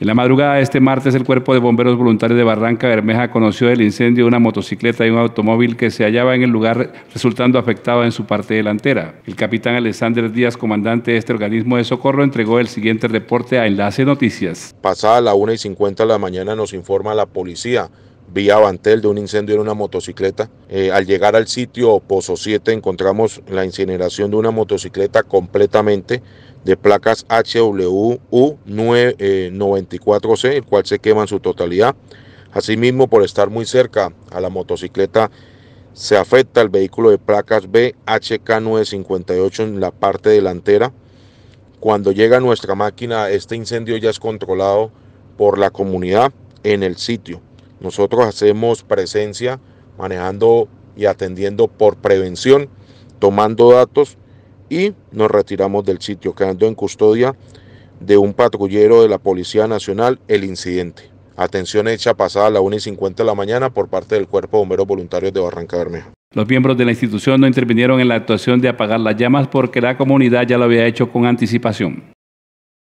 En la madrugada de este martes, el Cuerpo de Bomberos Voluntarios de Barranca Bermeja conoció del incendio de una motocicleta y un automóvil que se hallaba en el lugar, resultando afectado en su parte delantera. El capitán Alexander Díaz, comandante de este organismo de socorro, entregó el siguiente reporte a Enlace Noticias. Pasada la una y 50 de la mañana nos informa la policía vía Bantel de un incendio en una motocicleta. Eh, al llegar al sitio Pozo 7 encontramos la incineración de una motocicleta completamente de placas HWU94C, eh, el cual se quema en su totalidad. Asimismo, por estar muy cerca a la motocicleta, se afecta el vehículo de placas BHK958 en la parte delantera. Cuando llega nuestra máquina, este incendio ya es controlado por la comunidad en el sitio. Nosotros hacemos presencia manejando y atendiendo por prevención, tomando datos y nos retiramos del sitio, quedando en custodia de un patrullero de la Policía Nacional el incidente. Atención hecha pasada a las 1 y 50 de la mañana por parte del Cuerpo de Bomberos Voluntarios de Barranca Bermeja. Los miembros de la institución no intervinieron en la actuación de apagar las llamas porque la comunidad ya lo había hecho con anticipación.